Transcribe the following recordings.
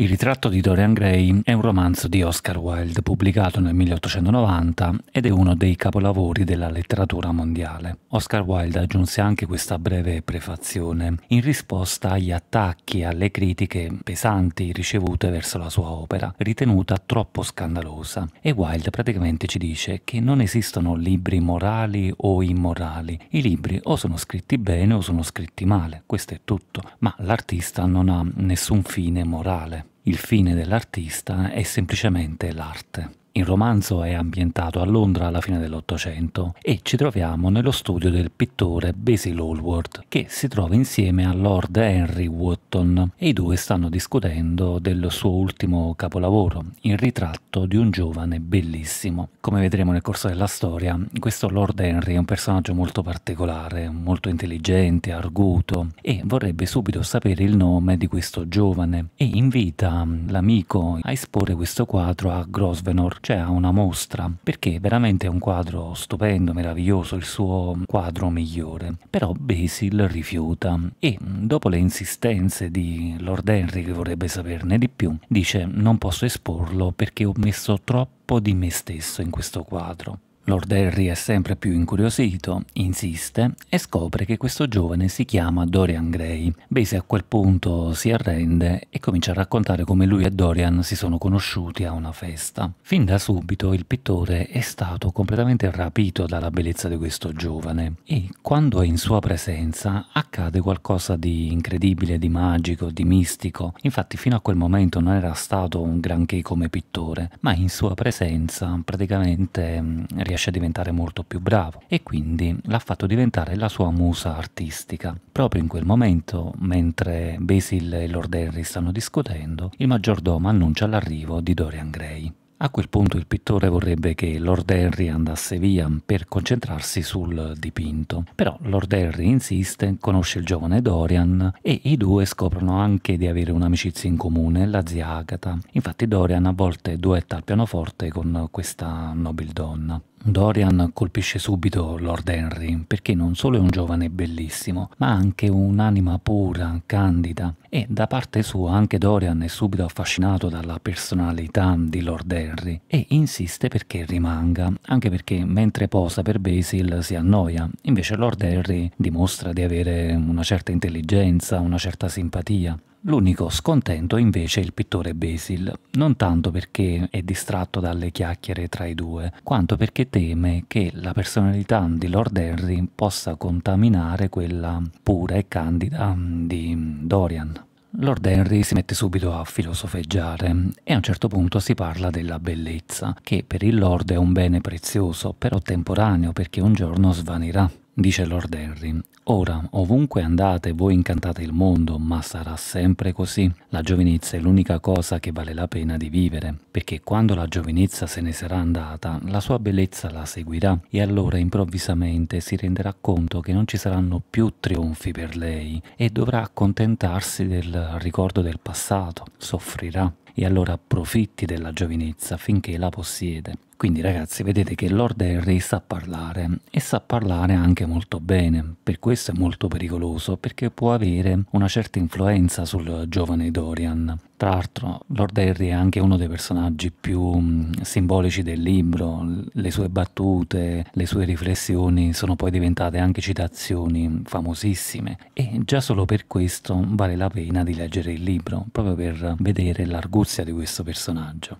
Il ritratto di Dorian Gray è un romanzo di Oscar Wilde pubblicato nel 1890 ed è uno dei capolavori della letteratura mondiale. Oscar Wilde aggiunse anche questa breve prefazione in risposta agli attacchi e alle critiche pesanti ricevute verso la sua opera, ritenuta troppo scandalosa. E Wilde praticamente ci dice che non esistono libri morali o immorali. I libri o sono scritti bene o sono scritti male, questo è tutto, ma l'artista non ha nessun fine morale il fine dell'artista è semplicemente l'arte. Il romanzo è ambientato a Londra alla fine dell'Ottocento e ci troviamo nello studio del pittore Basil Hallward, che si trova insieme a Lord Henry Wotton e i due stanno discutendo del suo ultimo capolavoro, il ritratto di un giovane bellissimo. Come vedremo nel corso della storia, questo Lord Henry è un personaggio molto particolare, molto intelligente, arguto e vorrebbe subito sapere il nome di questo giovane e invita l'amico a esporre questo quadro a Grosvenor c'è a una mostra, perché veramente è un quadro stupendo, meraviglioso, il suo quadro migliore. Però Basil rifiuta e, dopo le insistenze di Lord Henry che vorrebbe saperne di più, dice non posso esporlo perché ho messo troppo di me stesso in questo quadro. Lord Harry è sempre più incuriosito, insiste e scopre che questo giovane si chiama Dorian Gray. Basie a quel punto si arrende e comincia a raccontare come lui e Dorian si sono conosciuti a una festa. Fin da subito il pittore è stato completamente rapito dalla bellezza di questo giovane e quando è in sua presenza accade qualcosa di incredibile, di magico, di mistico. Infatti fino a quel momento non era stato un granché come pittore, ma in sua presenza praticamente mm, riesce riesce a diventare molto più bravo e quindi l'ha fatto diventare la sua musa artistica. Proprio in quel momento, mentre Basil e Lord Henry stanno discutendo, il maggiordomo annuncia l'arrivo di Dorian Gray. A quel punto il pittore vorrebbe che Lord Henry andasse via per concentrarsi sul dipinto, però Lord Henry insiste, conosce il giovane Dorian e i due scoprono anche di avere un'amicizia in comune, la zia Agatha. Infatti Dorian a volte duetta al pianoforte con questa nobildonna. Dorian colpisce subito Lord Henry perché non solo è un giovane bellissimo, ma anche un'anima pura, candida e da parte sua anche Dorian è subito affascinato dalla personalità di Lord Henry e insiste perché rimanga, anche perché mentre posa per Basil si annoia, invece Lord Henry dimostra di avere una certa intelligenza, una certa simpatia. L'unico scontento è invece il pittore Basil, non tanto perché è distratto dalle chiacchiere tra i due, quanto perché teme che la personalità di Lord Henry possa contaminare quella pura e candida mm, di Dorian. Lord Henry si mette subito a filosofeggiare e a un certo punto si parla della bellezza, che per il Lord è un bene prezioso, però temporaneo perché un giorno svanirà. Dice Lord Henry, ora ovunque andate voi incantate il mondo, ma sarà sempre così. La giovinezza è l'unica cosa che vale la pena di vivere, perché quando la giovinezza se ne sarà andata, la sua bellezza la seguirà e allora improvvisamente si renderà conto che non ci saranno più trionfi per lei e dovrà accontentarsi del ricordo del passato, soffrirà e allora approfitti della giovinezza finché la possiede. Quindi ragazzi vedete che Lord Harry sa parlare e sa parlare anche molto bene, per questo è molto pericoloso perché può avere una certa influenza sul giovane Dorian. Tra l'altro Lord Harry è anche uno dei personaggi più mm, simbolici del libro, le sue battute, le sue riflessioni sono poi diventate anche citazioni famosissime e già solo per questo vale la pena di leggere il libro, proprio per vedere l'arguzia di questo personaggio.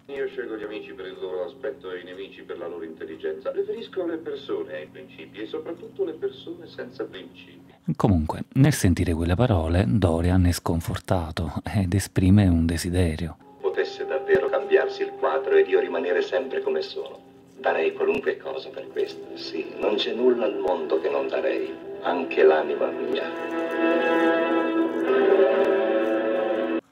riferisco le persone ai principi e soprattutto le persone senza principi. Comunque, nel sentire quelle parole, Dorian è sconfortato ed esprime un desiderio. Potesse davvero cambiarsi il quadro ed io rimanere sempre come sono. Darei qualunque cosa per questo, sì, non c'è nulla al mondo che non darei, anche l'anima mia.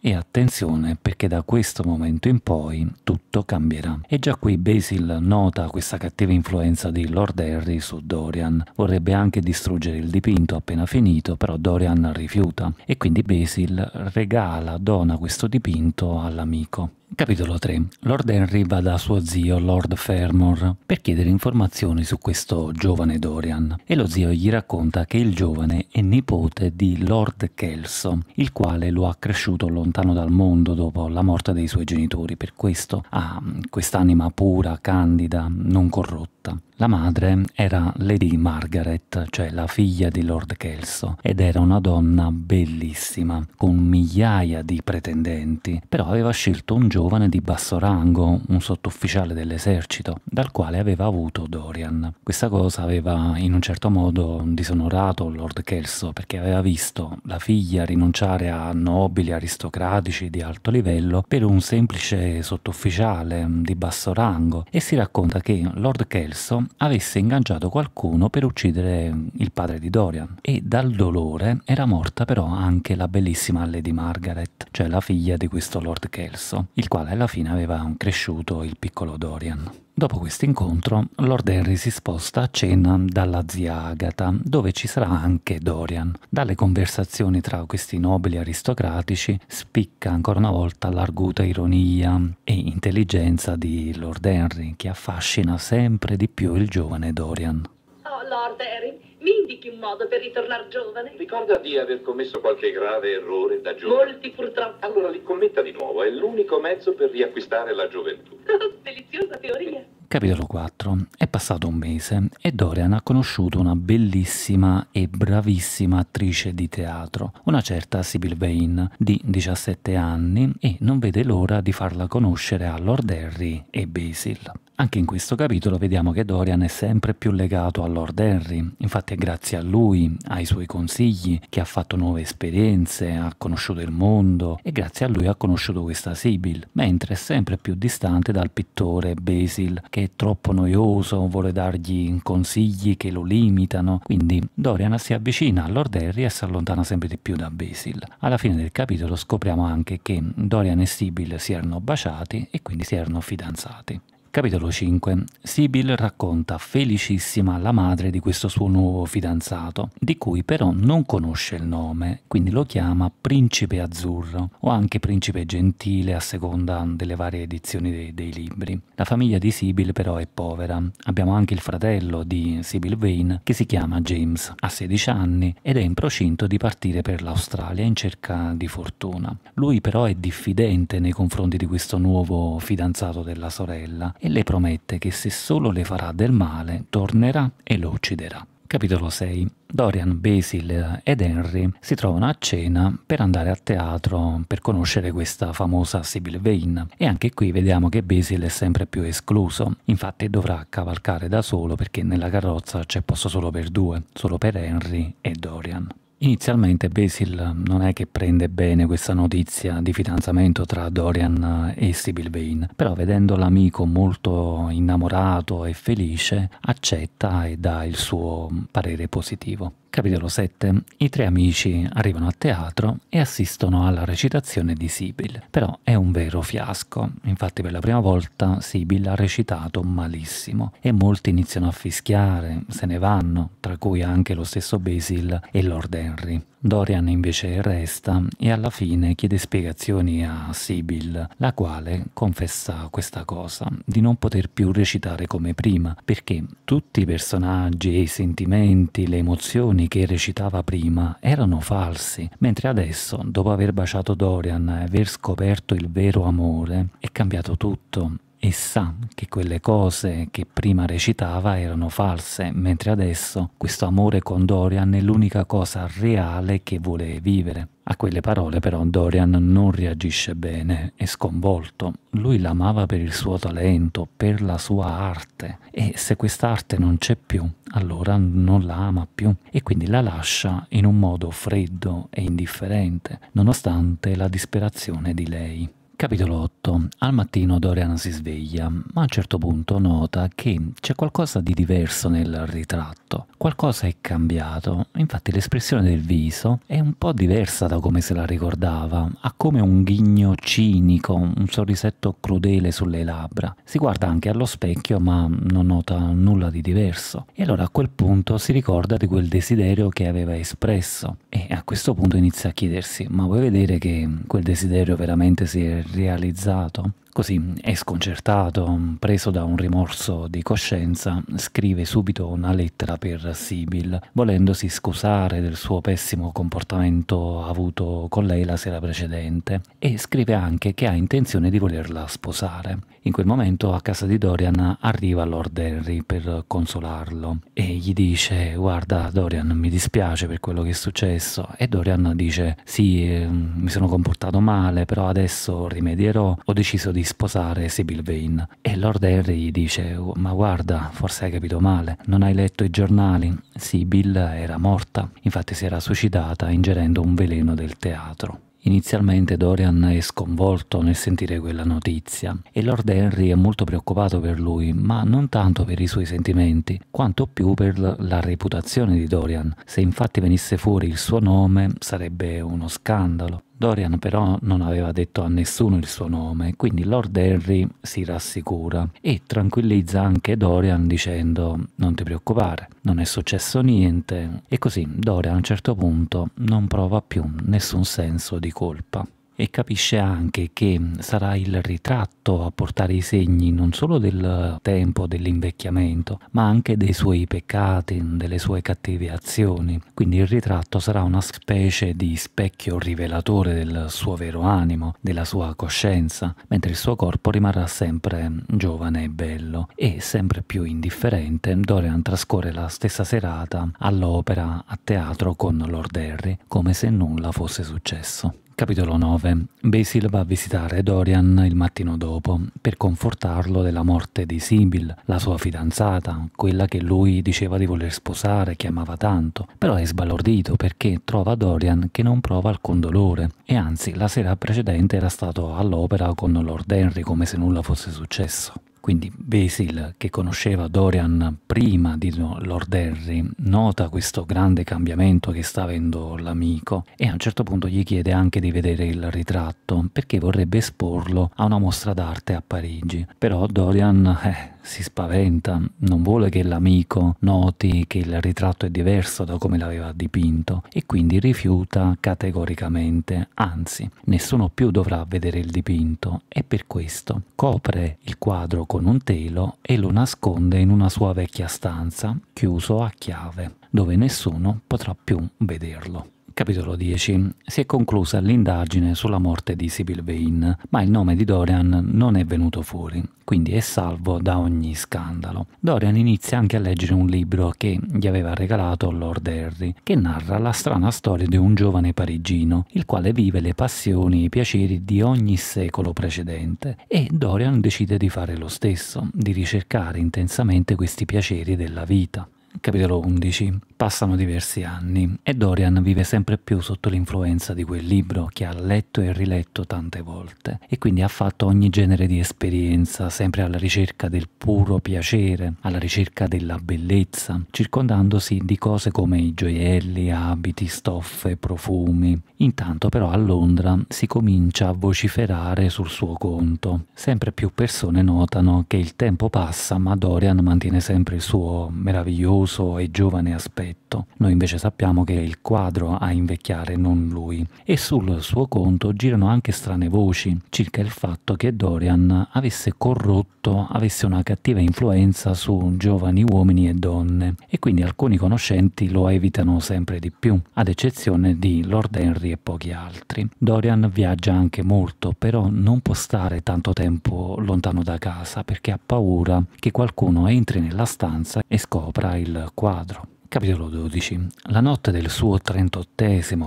E attenzione perché da questo momento in poi tutto cambierà. E già qui Basil nota questa cattiva influenza di Lord Harry su Dorian. Vorrebbe anche distruggere il dipinto appena finito, però Dorian rifiuta e quindi Basil regala, dona questo dipinto all'amico. Capitolo 3. Lord Henry va da suo zio, Lord Fermor, per chiedere informazioni su questo giovane Dorian e lo zio gli racconta che il giovane è nipote di Lord Kelso, il quale lo ha cresciuto lontano dal mondo dopo la morte dei suoi genitori, per questo ha mm, quest'anima pura, candida, non corrotta morta. La madre era Lady Margaret, cioè la figlia di Lord Kelso, ed era una donna bellissima, con migliaia di pretendenti, però aveva scelto un giovane di basso rango, un sottufficiale dell'esercito, dal quale aveva avuto Dorian. Questa cosa aveva in un certo modo disonorato Lord Kelso perché aveva visto la figlia rinunciare a nobili aristocratici di alto livello per un semplice sottufficiale di basso rango e si racconta che Lord Kelso Celso avesse ingaggiato qualcuno per uccidere mm, il padre di Dorian e dal dolore era morta però anche la bellissima Lady Margaret, cioè la figlia di questo Lord Kelso, il quale alla fine aveva cresciuto il piccolo Dorian. Dopo questo incontro, Lord Henry si sposta a cena dalla zia Agatha, dove ci sarà anche Dorian. Dalle conversazioni tra questi nobili aristocratici spicca ancora una volta l'arguta ironia e intelligenza di Lord Henry, che affascina sempre di più il giovane Dorian. Oh, Lord Henry, mi indichi un modo per ritornare giovane? Ricorda di aver commesso qualche grave errore da giovane? Molti purtroppo. Allora li commetta di nuovo, è l'unico mezzo per riacquistare la gioventù. Deliziosa teoria. Capitolo 4. È passato un mese e Dorian ha conosciuto una bellissima e bravissima attrice di teatro, una certa Sibyl Vane, di 17 anni, e non vede l'ora di farla conoscere a Lord Harry e Basil. Anche in questo capitolo vediamo che Dorian è sempre più legato a Lord Henry, infatti è grazie a lui, ai suoi consigli, che ha fatto nuove esperienze, ha conosciuto il mondo e grazie a lui ha conosciuto questa Sibyl, mentre è sempre più distante dal pittore Basil, che è troppo noioso, vuole dargli consigli che lo limitano, quindi Dorian si avvicina a Lord Henry e si allontana sempre di più da Basil. Alla fine del capitolo scopriamo anche che Dorian e Sibyl si erano baciati e quindi si erano fidanzati. Capitolo 5. Sibyl racconta felicissima la madre di questo suo nuovo fidanzato, di cui però non conosce il nome, quindi lo chiama Principe Azzurro o anche Principe Gentile a seconda delle varie edizioni dei, dei libri. La famiglia di Sibyl però è povera. Abbiamo anche il fratello di Sibyl Vane che si chiama James, ha 16 anni ed è in procinto di partire per l'Australia in cerca di fortuna. Lui però è diffidente nei confronti di questo nuovo fidanzato della sorella e le promette che se solo le farà del male tornerà e lo ucciderà. Capitolo 6. Dorian, Basil ed Henry si trovano a cena per andare a teatro per conoscere questa famosa Sibyl Vane e anche qui vediamo che Basil è sempre più escluso, infatti dovrà cavalcare da solo perché nella carrozza c'è posto solo per due, solo per Henry e Dorian. Inizialmente Basil non è che prende bene questa notizia di fidanzamento tra Dorian e Sibyl Vane, però vedendo l'amico molto innamorato e felice accetta e dà il suo parere positivo. Capitolo 7. I tre amici arrivano a teatro e assistono alla recitazione di Sibyl. Però è un vero fiasco. Infatti per la prima volta Sibyl ha recitato malissimo e molti iniziano a fischiare, se ne vanno, tra cui anche lo stesso Basil e Lord Henry. Dorian invece resta e alla fine chiede spiegazioni a Sibyl, la quale confessa questa cosa, di non poter più recitare come prima, perché tutti i personaggi, i sentimenti, le emozioni che recitava prima erano falsi, mentre adesso, dopo aver baciato Dorian e aver scoperto il vero amore, è cambiato tutto e sa che quelle cose che prima recitava erano false, mentre adesso questo amore con Dorian è l'unica cosa reale che vuole vivere. A quelle parole però Dorian non reagisce bene, è sconvolto. Lui l'amava per il suo talento, per la sua arte e se questa arte non c'è più, allora non la ama più e quindi la lascia in un modo freddo e indifferente, nonostante la disperazione di lei. Capitolo 8. Al mattino Dorian si sveglia, ma a un certo punto nota che c'è qualcosa di diverso nel ritratto. Qualcosa è cambiato, infatti l'espressione del viso è un po' diversa da come se la ricordava, ha come un ghigno cinico, un sorrisetto crudele sulle labbra. Si guarda anche allo specchio ma non nota nulla di diverso e allora a quel punto si ricorda di quel desiderio che aveva espresso e a questo punto inizia a chiedersi ma vuoi vedere che quel desiderio veramente si è realizzato? Così è sconcertato, preso da un rimorso di coscienza, scrive subito una lettera per Sibyl, volendosi scusare del suo pessimo comportamento avuto con lei la sera precedente e scrive anche che ha intenzione di volerla sposare. In quel momento a casa di Dorian arriva Lord Henry per consolarlo e gli dice guarda Dorian mi dispiace per quello che è successo e Dorian dice sì ehm, mi sono comportato male però adesso rimedierò ho deciso di sposare Sibyl Vane e Lord Henry gli dice ma guarda forse hai capito male non hai letto i giornali Sibyl era morta infatti si era suicidata ingerendo un veleno del teatro Inizialmente Dorian è sconvolto nel sentire quella notizia e Lord Henry è molto preoccupato per lui, ma non tanto per i suoi sentimenti, quanto più per la reputazione di Dorian. Se infatti venisse fuori il suo nome sarebbe uno scandalo. Dorian però non aveva detto a nessuno il suo nome, quindi Lord Henry si rassicura e tranquillizza anche Dorian dicendo non ti preoccupare, non è successo niente e così Dorian a un certo punto non prova più nessun senso di colpa e capisce anche che sarà il ritratto a portare i segni non solo del tempo dell'invecchiamento, ma anche dei suoi peccati, delle sue cattive azioni. Quindi il ritratto sarà una specie di specchio rivelatore del suo vero animo, della sua coscienza, mentre il suo corpo rimarrà sempre giovane e bello e sempre più indifferente. Dorian trascorre la stessa serata all'opera a teatro con Lord Harry, come se nulla fosse successo. Capitolo 9. Basil va a visitare Dorian il mattino dopo per confortarlo della morte di Sibyl, la sua fidanzata, quella che lui diceva di voler sposare, che amava tanto, però è sbalordito perché trova Dorian che non prova alcun dolore e anzi la sera precedente era stato all'opera con Lord Henry come se nulla fosse successo. Quindi Basil, che conosceva Dorian prima di Lord Harry, nota questo grande cambiamento che sta avendo l'amico e a un certo punto gli chiede anche di vedere il ritratto perché vorrebbe esporlo a una mostra d'arte a Parigi. Però Dorian eh, si spaventa, non vuole che l'amico noti che il ritratto è diverso da come l'aveva dipinto e quindi rifiuta categoricamente, anzi nessuno più dovrà vedere il dipinto e per questo copre il quadro con un telo e lo nasconde in una sua vecchia stanza, chiuso a chiave, dove nessuno potrà più vederlo. Capitolo 10. Si è conclusa l'indagine sulla morte di Sibyl Vane, ma il nome di Dorian non è venuto fuori, quindi è salvo da ogni scandalo. Dorian inizia anche a leggere un libro che gli aveva regalato Lord Harry, che narra la strana storia di un giovane parigino, il quale vive le passioni e i piaceri di ogni secolo precedente, e Dorian decide di fare lo stesso, di ricercare intensamente questi piaceri della vita. Capitolo 11. Passano diversi anni e Dorian vive sempre più sotto l'influenza di quel libro che ha letto e riletto tante volte e quindi ha fatto ogni genere di esperienza, sempre alla ricerca del puro piacere, alla ricerca della bellezza, circondandosi di cose come i gioielli, abiti, stoffe, profumi. Intanto però a Londra si comincia a vociferare sul suo conto. Sempre più persone notano che il tempo passa ma Dorian mantiene sempre il suo meraviglioso e giovane aspetto corretto. Noi invece sappiamo che è il quadro a invecchiare, non lui. E sul suo conto girano anche strane voci circa il fatto che Dorian avesse corrotto, avesse una cattiva influenza su giovani uomini e donne e quindi alcuni conoscenti lo evitano sempre di più, ad eccezione di Lord Henry e pochi altri. Dorian viaggia anche molto, però non può stare tanto tempo lontano da casa perché ha paura che qualcuno entri nella stanza e scopra il quadro. Capitolo 12. La notte del suo 38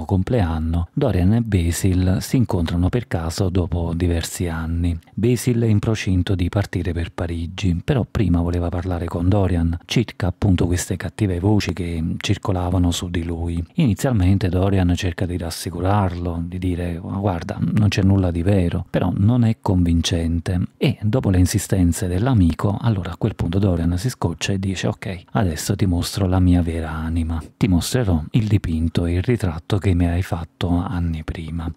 compleanno, Dorian e Basil si incontrano per caso dopo diversi anni. Basil è in procinto di partire per Parigi, però prima voleva parlare con Dorian circa appunto queste cattive voci che circolavano su di lui. Inizialmente Dorian cerca di rassicurarlo, di dire guarda non c'è nulla di vero, però non è convincente e dopo le insistenze dell'amico allora a quel punto Dorian si scoccia e dice ok adesso ti mostro la mia vita vera anima. Ti mostrerò il dipinto e il ritratto che mi hai fatto anni prima.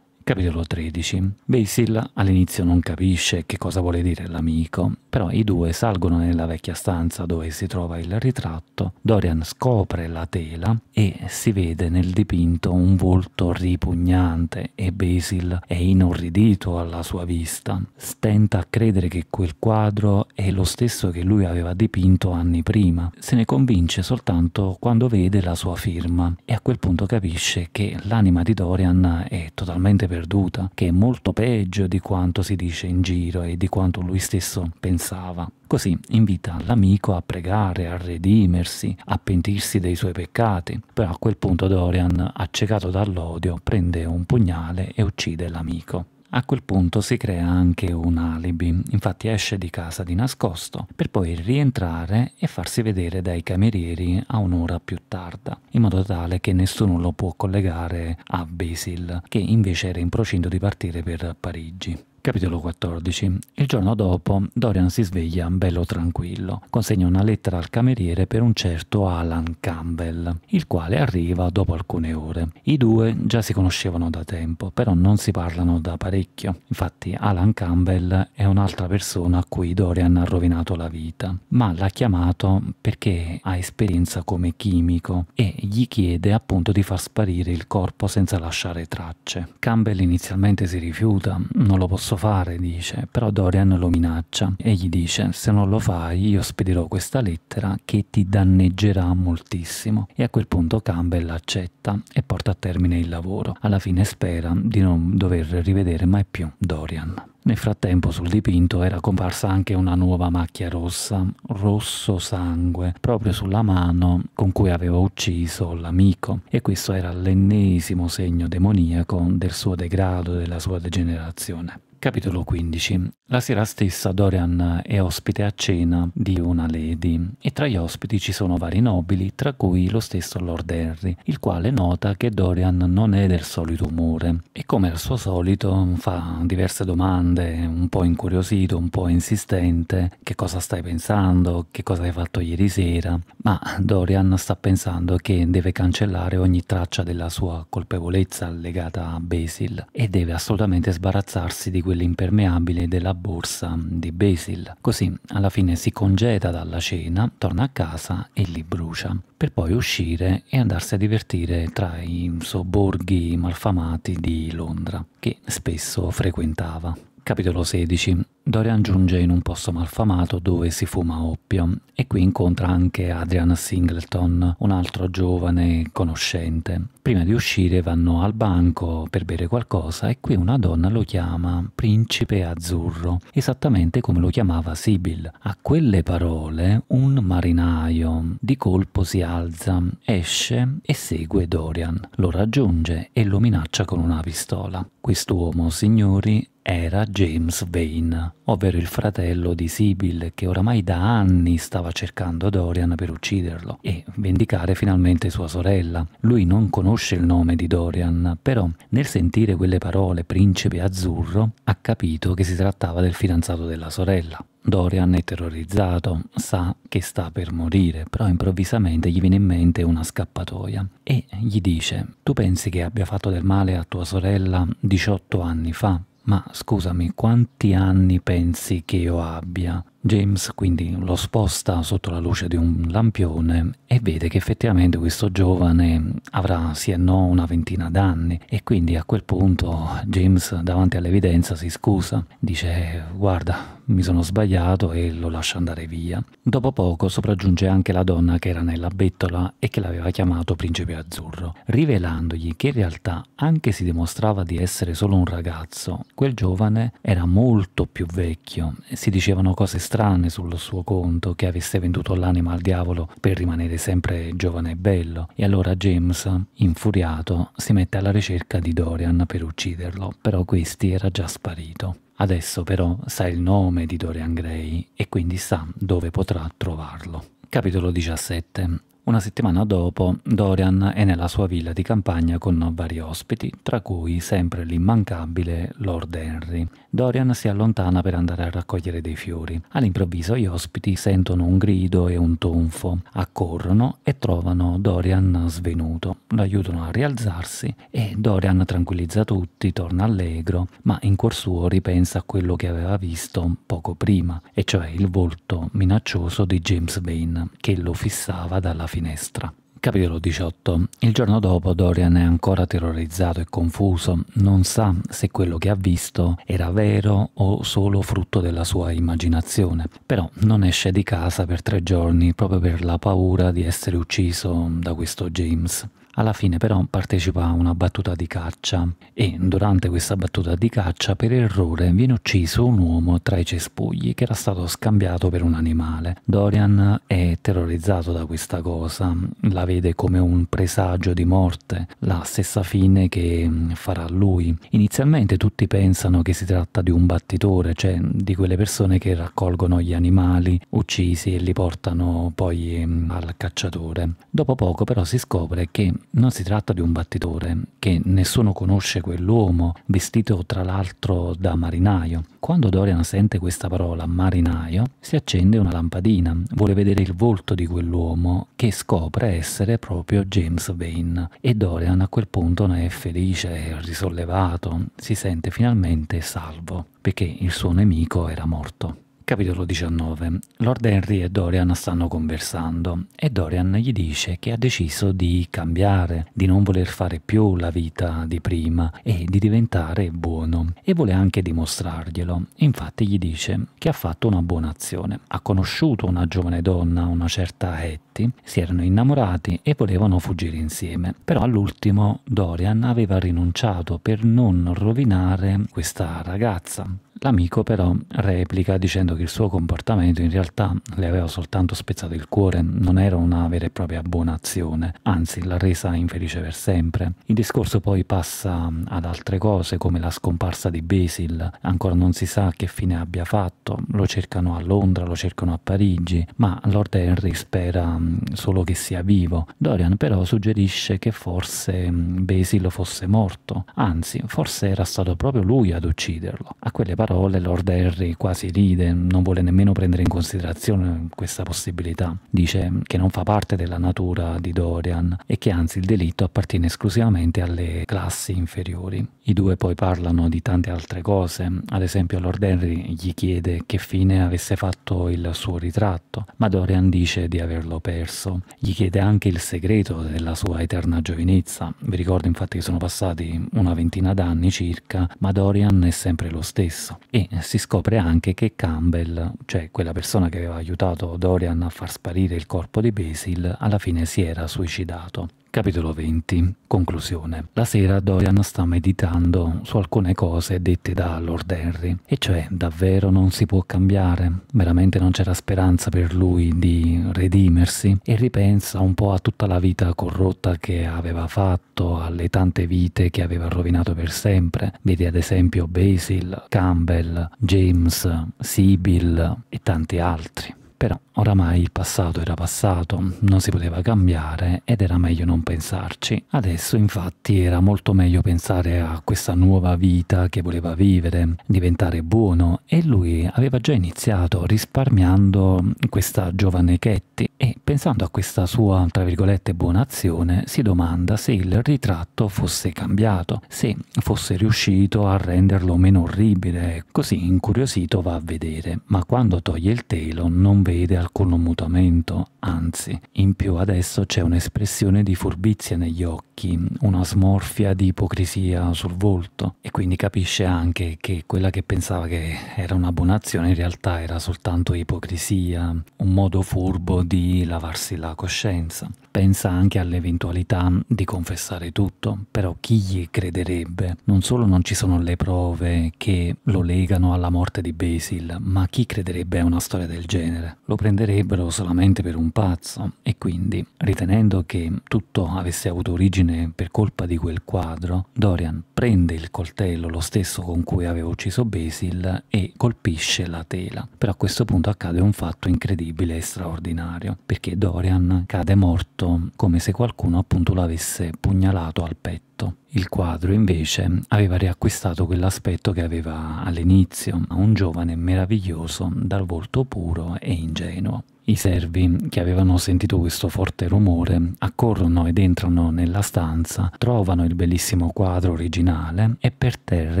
Capitolo 13. Basil all'inizio non capisce che cosa vuole dire l'amico, però i due salgono nella vecchia stanza dove si trova il ritratto, Dorian scopre la tela e si vede nel dipinto un volto ripugnante e Basil è inorridito alla sua vista. Stenta a credere che quel quadro è lo stesso che lui aveva dipinto anni prima, se ne convince soltanto quando vede la sua firma e a quel punto capisce che l'anima di Dorian è totalmente perduta perduta, che è molto peggio di quanto si dice in giro e di quanto lui stesso pensava. Così invita l'amico a pregare, a redimersi, a pentirsi dei suoi peccati. Però a quel punto Dorian, accecato dall'odio, prende un pugnale e uccide l'amico. A quel punto si crea anche un alibi, infatti esce di casa di nascosto per poi rientrare e farsi vedere dai camerieri a un'ora più tarda, in modo tale che nessuno lo può collegare a Basil, che invece era in procinto di partire per Parigi. Capitolo 14. Il giorno dopo Dorian si sveglia bello tranquillo. Consegna una lettera al cameriere per un certo Alan Campbell, il quale arriva dopo alcune ore. I due già si conoscevano da tempo, però non si parlano da parecchio. Infatti Alan Campbell è un'altra persona a cui Dorian ha rovinato la vita, ma l'ha chiamato perché ha esperienza come chimico e gli chiede appunto di far sparire il corpo senza lasciare tracce. Campbell inizialmente si rifiuta, non lo posso posso fare, dice, però Dorian lo minaccia e gli dice se non lo fai io spedirò questa lettera che ti danneggerà moltissimo e a quel punto Campbell accetta e porta a termine il lavoro. Alla fine spera di non dover rivedere mai più Dorian. Nel frattempo sul dipinto era comparsa anche una nuova macchia rossa, rosso sangue, proprio sulla mano con cui aveva ucciso l'amico e questo era l'ennesimo segno demoniaco del suo degrado, della sua degenerazione. Capitolo 15. La sera stessa Dorian è ospite a cena di una lady e tra gli ospiti ci sono vari nobili, tra cui lo stesso Lord Henry, il quale nota che Dorian non è del solito umore e come al suo solito fa diverse domande, un po' incuriosito, un po' insistente, che cosa stai pensando, che cosa hai fatto ieri sera, ma Dorian sta pensando che deve cancellare ogni traccia della sua colpevolezza legata a Basil e deve assolutamente sbarazzarsi di questo esegue l'impermeabile della borsa di Basil. Così alla fine si congeda dalla cena, torna a casa e li brucia, per poi uscire e andarsi a divertire tra i sobborghi malfamati di Londra, che spesso frequentava. Capitolo 16 Dorian giunge in un posto malfamato dove si fuma oppio e qui incontra anche Adrian Singleton, un altro giovane conoscente. Prima di uscire vanno al banco per bere qualcosa e qui una donna lo chiama Principe Azzurro, esattamente come lo chiamava Sibyl. A quelle parole un marinaio di colpo si alza, esce e segue Dorian. Lo raggiunge e lo minaccia con una pistola. Quest'uomo, signori, era James Vane ovvero il fratello di Sibyl che oramai da anni stava cercando Dorian per ucciderlo e vendicare finalmente sua sorella. Lui non conosce il nome di Dorian, però nel sentire quelle parole principe azzurro ha capito che si trattava del fidanzato della sorella. Dorian è terrorizzato, sa che sta per morire, però improvvisamente gli viene in mente una scappatoia e gli dice: Tu pensi che abbia fatto del male a tua sorella 18 anni fa? Ma scusami, quanti anni pensi che io abbia? James quindi lo sposta sotto la luce di un lampione e vede che effettivamente questo giovane avrà sì e no una ventina d'anni e quindi a quel punto James davanti all'evidenza si scusa, dice guarda mi sono sbagliato e lo lascia andare via. Dopo poco sopraggiunge anche la donna che era nella bettola e che l'aveva chiamato principe azzurro, rivelandogli che in realtà anche si dimostrava di essere solo un ragazzo, quel giovane era molto più vecchio e si dicevano cose strane strane sul suo conto che avesse venduto l'anima al diavolo per rimanere sempre giovane e bello e allora James, infuriato, si mette alla ricerca di Dorian per ucciderlo, però questi era già sparito. Adesso però sa il nome di Dorian Gray e quindi sa dove potrà trovarlo. Capitolo 17 una settimana dopo, Dorian è nella sua villa di campagna con vari ospiti, tra cui sempre l'immancabile Lord Henry. Dorian si allontana per andare a raccogliere dei fiori. All'improvviso gli ospiti sentono un grido e un tonfo, accorrono e trovano Dorian svenuto. Lo aiutano a rialzarsi e Dorian tranquillizza tutti, torna allegro, ma in cuor suo ripensa a quello che aveva visto poco prima, e cioè il volto minaccioso di James Bane, che lo fissava dalla finestra. Capitolo 18. Il giorno dopo Dorian è ancora terrorizzato e confuso, non sa se quello che ha visto era vero o solo frutto della sua immaginazione, però non esce di casa per tre giorni proprio per la paura di essere ucciso da questo James. Alla fine però partecipa a una battuta di caccia e durante questa battuta di caccia per errore viene ucciso un uomo tra i cespugli che era stato scambiato per un animale. Dorian è terrorizzato da questa cosa, la vede come un presagio di morte, la stessa fine che mm, farà lui. Inizialmente tutti pensano che si tratta di un battitore, cioè di quelle persone che raccolgono gli animali uccisi e li portano poi mm, al cacciatore. Dopo poco però si scopre che non si tratta di un battitore, che nessuno conosce quell'uomo, vestito tra l'altro da marinaio. Quando Dorian sente questa parola marinaio, si accende una lampadina, vuole vedere il volto di quell'uomo che scopre essere proprio James Vane e Dorian a quel punto ne è felice, è risollevato, si sente finalmente salvo, perché il suo nemico era morto. Capitolo 19. Lord Henry e Dorian stanno conversando e Dorian gli dice che ha deciso di cambiare, di non voler fare più la vita di prima e di diventare buono e vuole anche dimostrarglielo. Infatti gli dice che ha fatto una buona azione. Ha conosciuto una giovane donna, una certa Hetty, si erano innamorati e volevano fuggire insieme. Però all'ultimo Dorian aveva rinunciato per non rovinare questa ragazza L'amico però replica dicendo che il suo comportamento in realtà le aveva soltanto spezzato il cuore, non era una vera e propria buona azione, anzi l'ha resa infelice per sempre. Il discorso poi passa ad altre cose come la scomparsa di Basil, ancora non si sa che fine abbia fatto, lo cercano a Londra, lo cercano a Parigi, ma Lord Henry spera solo che sia vivo. Dorian però suggerisce che forse Basil fosse morto, anzi forse era stato proprio lui ad ucciderlo. A quelle parole parole Lord Henry quasi ride, non vuole nemmeno prendere in considerazione questa possibilità. Dice che non fa parte della natura di Dorian e che anzi il delitto appartiene esclusivamente alle classi inferiori. I due poi parlano di tante altre cose, ad esempio Lord Henry gli chiede che fine avesse fatto il suo ritratto, ma Dorian dice di averlo perso. Gli chiede anche il segreto della sua eterna giovinezza. Vi ricordo infatti che sono passati una ventina d'anni circa, ma Dorian è sempre lo stesso. E si scopre anche che Campbell, cioè quella persona che aveva aiutato Dorian a far sparire il corpo di Basil, alla fine si era suicidato. Capitolo 20. Conclusione. La sera Dorian sta meditando su alcune cose dette da Lord Henry, e cioè davvero non si può cambiare, veramente non c'era speranza per lui di redimersi e ripensa un po' a tutta la vita corrotta che aveva fatto, alle tante vite che aveva rovinato per sempre. Vedi ad esempio Basil, Campbell, James, Sibyl e tanti altri. Però oramai il passato era passato, non si poteva cambiare ed era meglio non pensarci. Adesso infatti era molto meglio pensare a questa nuova vita che voleva vivere, diventare buono e lui aveva già iniziato risparmiando questa giovane Ketty e pensando a questa sua tra virgolette buona azione si domanda se il ritratto fosse cambiato, se fosse riuscito a renderlo meno orribile, così incuriosito va a vedere, ma quando toglie il telo non vede vede alcun mutamento, anzi, in più adesso c'è un'espressione di furbizia negli occhi, una smorfia di ipocrisia sul volto e quindi capisce anche che quella che pensava che era una buona azione in realtà era soltanto ipocrisia, un modo furbo di lavarsi la coscienza. Pensa anche all'eventualità di confessare tutto, però chi gli crederebbe? Non solo non ci sono le prove che lo legano alla morte di Basil, ma chi crederebbe a una storia del genere? lo prenderebbero solamente per un pazzo e quindi, ritenendo che tutto avesse avuto origine per colpa di quel quadro, Dorian prende il coltello, lo stesso con cui aveva ucciso Basil, e colpisce la tela. Però a questo punto accade un fatto incredibile e straordinario, perché Dorian cade morto come se qualcuno appunto l'avesse pugnalato al petto fatto. Il quadro invece aveva riacquistato quell'aspetto che aveva all'inizio, un giovane meraviglioso dal volto puro e ingenuo. I servi, che avevano sentito questo forte rumore, accorrono ed entrano nella stanza, trovano il bellissimo quadro originale e per terra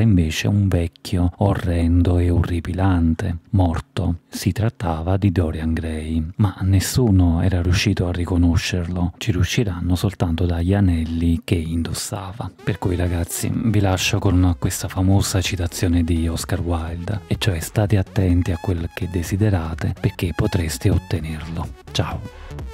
invece un vecchio, orrendo e orripilante, morto. Si trattava di Dorian Gray, ma nessuno era riuscito a riconoscerlo, ci riusciranno soltanto dagli anelli che indossava. Per cui ragazzi, vi lascio con questa famosa citazione di Oscar Wilde, e cioè state attenti a quel che desiderate perché potreste ottenere ottenerlo. Ciao!